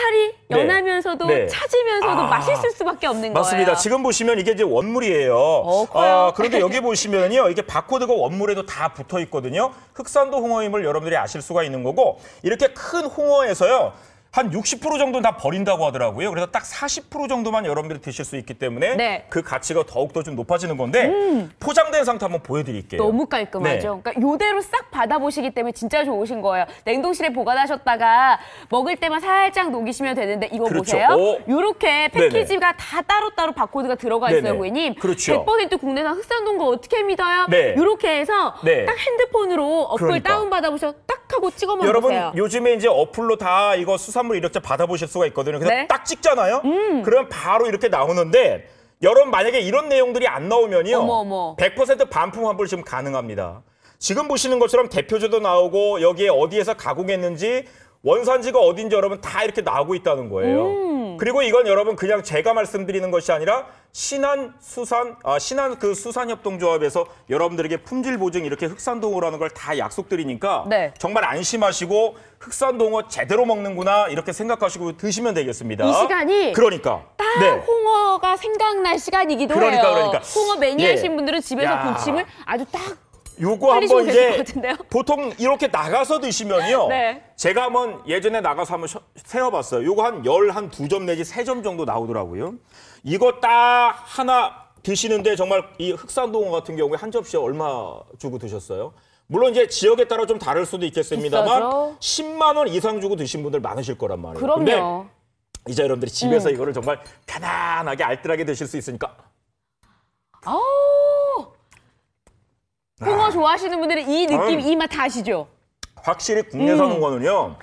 살이 네. 연하면서도 네. 네. 차지면서도 아. 맛있을 수밖에 없는 맞습니다. 거예요. 지금 보시면 이게 이제 원물이에요. 어, 커요. 아, 그런데 여기 보시면요. 이게 바코드가 원물에도 다 붙어 있거든요. 흑산도 홍어임을 여러분들이 아실 수가 있는 거고 이렇게 큰 홍어에서요. 한60% 정도는 다 버린다고 하더라고요. 그래서 딱 40% 정도만 여러분들이 드실 수 있기 때문에 네. 그 가치가 더욱더 좀 높아지는 건데 음. 포장된 상태 한번 보여드릴게요. 너무 깔끔하죠. 네. 그러니까 요대로 싹 받아보시기 때문에 진짜 좋으신 거예요. 냉동실에 보관하셨다가 먹을 때만 살짝 녹이시면 되는데 이거 그렇죠. 보세요. 오. 어. 이렇게 패키지가 네네. 다 따로따로 바코드가 들어가 있어요, 고객님. 그렇죠. 100% 국내산 흑산동거 어떻게 믿어요? 네. 이렇게 해서 네. 딱 핸드폰으로 어플 그러니까. 다운받아보셔 하고 찍어만 여러분 요 요즘에 이제 어플로 다 이거 수산물 이력자 받아보실 수가 있거든요. 그래서 네. 딱 찍잖아요. 음. 그러면 바로 이렇게 나오는데 여러분 만약에 이런 내용들이 안 나오면요. 어머, 어머. 100% 반품 환불 지금 가능합니다. 지금 보시는 것처럼 대표주도 나오고 여기에 어디에서 가공했는지 원산지가 어딘지 여러분 다 이렇게 나오고 있다는 거예요. 음. 그리고 이건 여러분 그냥 제가 말씀드리는 것이 아니라 신한 수산 아, 신한 그 수산협동조합에서 여러분들에게 품질 보증 이렇게 흑산동어라는 걸 다 약속드리니까 네. 정말 안심하시고 흑산동어 제대로 먹는구나 이렇게 생각하시고 드시면 되겠습니다. 이 시간이 그러니까 딱 네. 홍어가 생각날 시간이기도 그러니까, 해요. 그러니까. 홍어 매니아신 예. 분들은 집에서 군침을 아주 딱 요거 한번 이제 보통 이렇게 나가서 드시면요. 네. 제가 한번 예전에 나가서 한번 세어봤어요. 요거 한 열 한 두 점 내지 세 점 정도 나오더라고요. 이거 딱 하나 드시는데 정말 이 흑산동어 같은 경우에 한 접시에 얼마 주고 드셨어요? 물론 이제 지역에 따라 좀 다를 수도 있겠습니다만 비싸죠? 10만 원 이상 주고 드신 분들 많으실 거란 말이에요. 그럼 근데 이제 여러분들이 집에서 음. 이거를 정말 편안하게 알뜰하게 드실 수 있으니까 아우 홍어 아. 좋아하시는 분들은 이 느낌, 음. 이맛 다 아시죠? 확실히 국내 사는 음. 거는요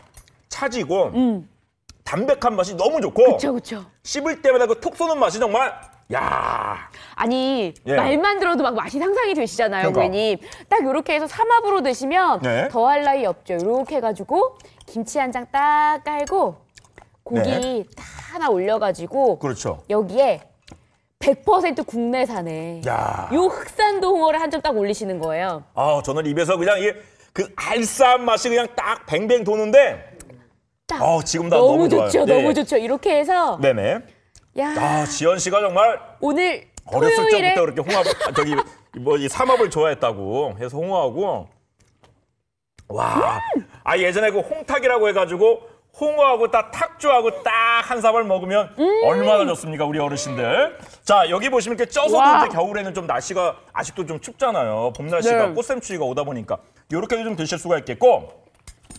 차지고 음. 담백한 맛이 너무 좋고 그쵸 그쵸 씹을 때마다 그 톡 쏘는 맛이 정말 야 아니 예. 말만 들어도 막 맛이 상상이 되시잖아요 그러니까. 고객님 딱 요렇게 해서 삼합으로 드시면 네. 더할 나위 없죠 요렇게 해가지고 김치 한 장 딱 깔고 고기 네. 딱 하나 올려가지고 그렇죠. 여기에 100% 국내산에 야. 요 흑산 도홍어를한 점 딱 올리시는 거예요. 아, 저는 입에서 그냥 이게 그 알싸한 맛이 그냥 딱 뱅뱅 도는데 딱. 아, 지금 다 너무, 너무 좋죠. 좋아요. 너무 예, 예. 좋죠. 이렇게 해서 네네. 야. 아, 지연 씨가 정말 오늘 어렸을 토요일에... 적부터 그렇게 홍합 아, 저기 뭐 이 삼합을 좋아했다고 해서 홍어하고 와. 음. 아, 예전에 그 홍탁이라고 해 가지고 홍어하고 딱 탁주하고 딱 한 사발 먹으면 음. 얼마나 좋습니까 우리 어르신들 자 여기 보시면 이렇게 쪄서도 이제 겨울에는 좀 날씨가 아직도 좀 춥잖아요 봄 날씨가 네. 꽃샘추위가 오다 보니까 요렇게 좀 드실 수가 있겠고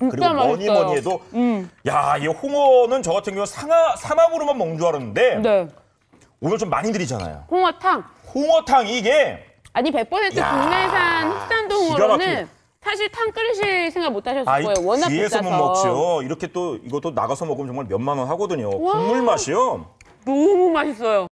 음, 그리고 뭐니 뭐니 해도 음. 야이 홍어는 저 같은 경우 상하, 사막으로만 먹는 줄 알았는데 네. 오늘 좀 많이 드리잖아요 홍어탕 홍어탕 이게 아니 100% 야. 국내산 흑산동으로는 사실 탕 끓이실 생각 못 하셨을 거예요. 워낙 뒤에서 비싸서. 못 먹죠. 이렇게 또 이것도 나가서 먹으면 정말 몇 만 원 하거든요. 와. 국물 맛이요. 너무 맛있어요.